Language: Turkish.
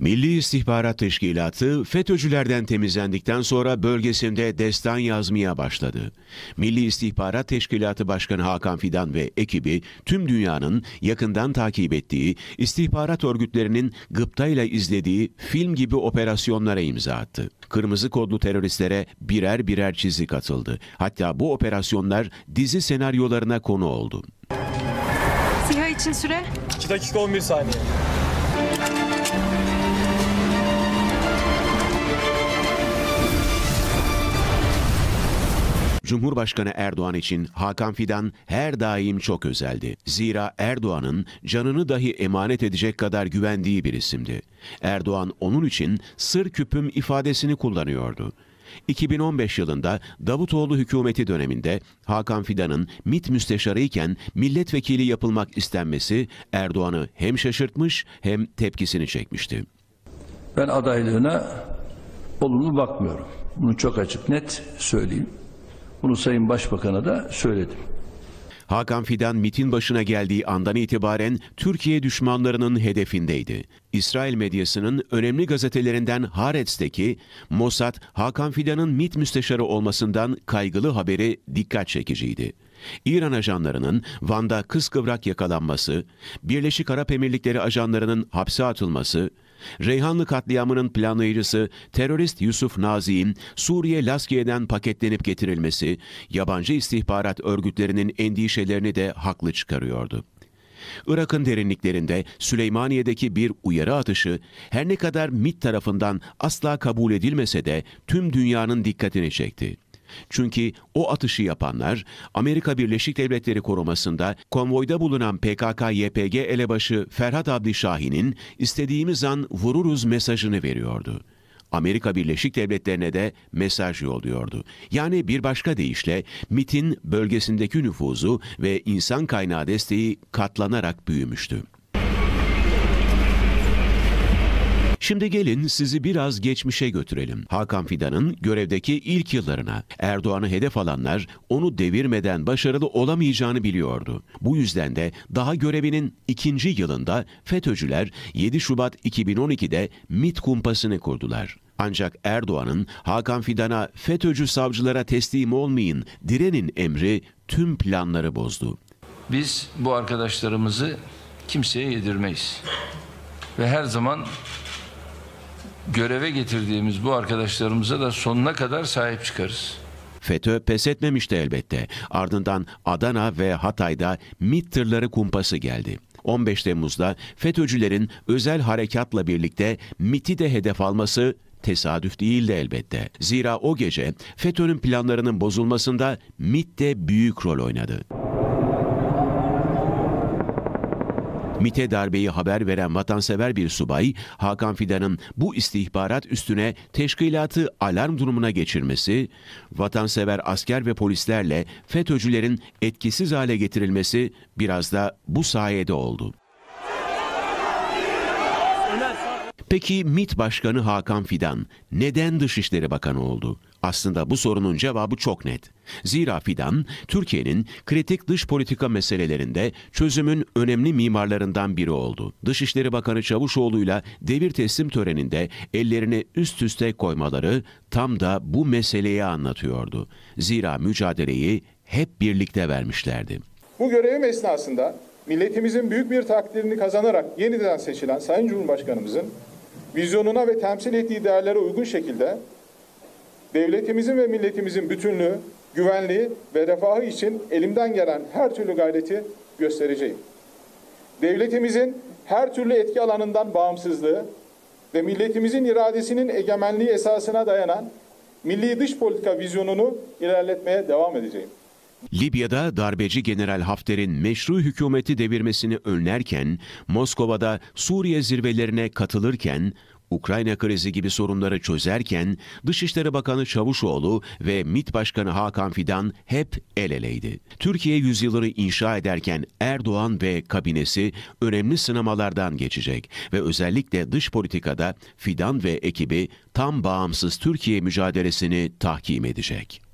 Milli İstihbarat Teşkilatı FETÖ'cülerden temizlendikten sonra bölgesinde destan yazmaya başladı. Milli İstihbarat Teşkilatı Başkanı Hakan Fidan ve ekibi tüm dünyanın yakından takip ettiği, istihbarat örgütlerinin gıptayla izlediği film gibi operasyonlara imza attı. Kırmızı kodlu teröristlere birer birer çizik atıldı. Hatta bu operasyonlar dizi senaryolarına konu oldu. Siyah için süre? 2 dakika 11 saniye. Cumhurbaşkanı Erdoğan için Hakan Fidan her daim çok özeldi. Zira Erdoğan'ın canını dahi emanet edecek kadar güvendiği bir isimdi. Erdoğan onun için sır küpüm ifadesini kullanıyordu. 2015 yılında Davutoğlu hükümeti döneminde Hakan Fidan'ın MİT müsteşarıyken milletvekili yapılmak istenmesi Erdoğan'ı hem şaşırtmış hem tepkisini çekmişti. Ben adaylığına olumlu bakmıyorum. Bunu çok açık net söyleyeyim. Bunu Sayın Başbakan'a da söyledim. Hakan Fidan MIT'in başına geldiği andan itibaren Türkiye düşmanlarının hedefindeydi. İsrail medyasının önemli gazetelerinden Haaretz'teki Mossad, Hakan Fidan'ın MIT müsteşarı olmasından kaygılı haberi dikkat çekiciydi. İran ajanlarının Van'da kıskıvrak yakalanması, Birleşik Arap Emirlikleri ajanlarının hapse atılması, Reyhanlı katliamının planlayıcısı terörist Yusuf Nazi'nin Suriye Laskiye'den paketlenip getirilmesi, yabancı istihbarat örgütlerinin endişelerini de haklı çıkarıyordu. Irak'ın derinliklerinde Süleymaniye'deki bir uyarı atışı her ne kadar MIT tarafından asla kabul edilmese de tüm dünyanın dikkatini çekti. Çünkü o atışı yapanlar Amerika Birleşik Devletleri korumasında konvoyda bulunan PKK-YPG elebaşı Ferhat Abdi Şahin'in istediğimiz an vururuz mesajını veriyordu. Amerika Birleşik Devletleri'ne de mesaj yolluyordu. Yani bir başka deyişle MIT'in bölgesindeki nüfuzu ve insan kaynağı desteği katlanarak büyümüştü. Şimdi gelin sizi biraz geçmişe götürelim. Hakan Fidan'ın görevdeki ilk yıllarına. Erdoğan'ı hedef alanlar onu devirmeden başarılı olamayacağını biliyordu. Bu yüzden de daha görevinin ikinci yılında FETÖ'cüler 7 Şubat 2012'de MIT kumpasını kurdular. Ancak Erdoğan'ın Hakan Fidan'a FETÖ'cü savcılara teslim olmayın, direnin emri tüm planları bozdu. Biz bu arkadaşlarımızı kimseye yedirmeyiz. Ve her zaman göreve getirdiğimiz bu arkadaşlarımıza da sonuna kadar sahip çıkarız. FETÖ pes etmemişti elbette. Ardından Adana ve Hatay'da MİT tırları kumpası geldi. 15 Temmuz'da FETÖ'cülerin özel harekatla birlikte MİT'i de hedef alması tesadüf değildi elbette. Zira o gece FETÖ'nün planlarının bozulmasında MİT de büyük rol oynadı. MIT'e darbeyi haber veren vatansever bir subay, Hakan Fidan'ın bu istihbarat üstüne teşkilatı alarm durumuna geçirmesi, vatansever asker ve polislerle FETÖ'cülerin etkisiz hale getirilmesi biraz da bu sayede oldu. Ömer. Peki MIT Başkanı Hakan Fidan neden Dışişleri Bakanı oldu? Aslında bu sorunun cevabı çok net. Zira Fidan, Türkiye'nin kritik dış politika meselelerinde çözümün önemli mimarlarından biri oldu. Dışişleri Bakanı Çavuşoğlu'yla devir teslim töreninde ellerini üst üste koymaları tam da bu meseleyi anlatıyordu. Zira mücadeleyi hep birlikte vermişlerdi. Bu görevim esnasında milletimizin büyük bir takdirini kazanarak yeniden seçilen Sayın Cumhurbaşkanımızın vizyonuna ve temsil ettiği değerlere uygun şekilde devletimizin ve milletimizin bütünlüğü, güvenliği ve refahı için elimden gelen her türlü gayreti göstereceğim. Devletimizin her türlü etki alanından bağımsızlığı ve milletimizin iradesinin egemenliği esasına dayanan milli dış politika vizyonunu ilerletmeye devam edeceğim. Libya'da darbeci General Hafter'in meşru hükümeti devirmesini önlerken, Moskova'da Suriye zirvelerine katılırken, Ukrayna krizi gibi sorunları çözerken Dışişleri Bakanı Çavuşoğlu ve MİT Başkanı Hakan Fidan hep el eleydi. Türkiye yüzyılını inşa ederken Erdoğan ve kabinesi önemli sınamalardan geçecek ve özellikle dış politikada Fidan ve ekibi tam bağımsız Türkiye mücadelesini tahkim edecek.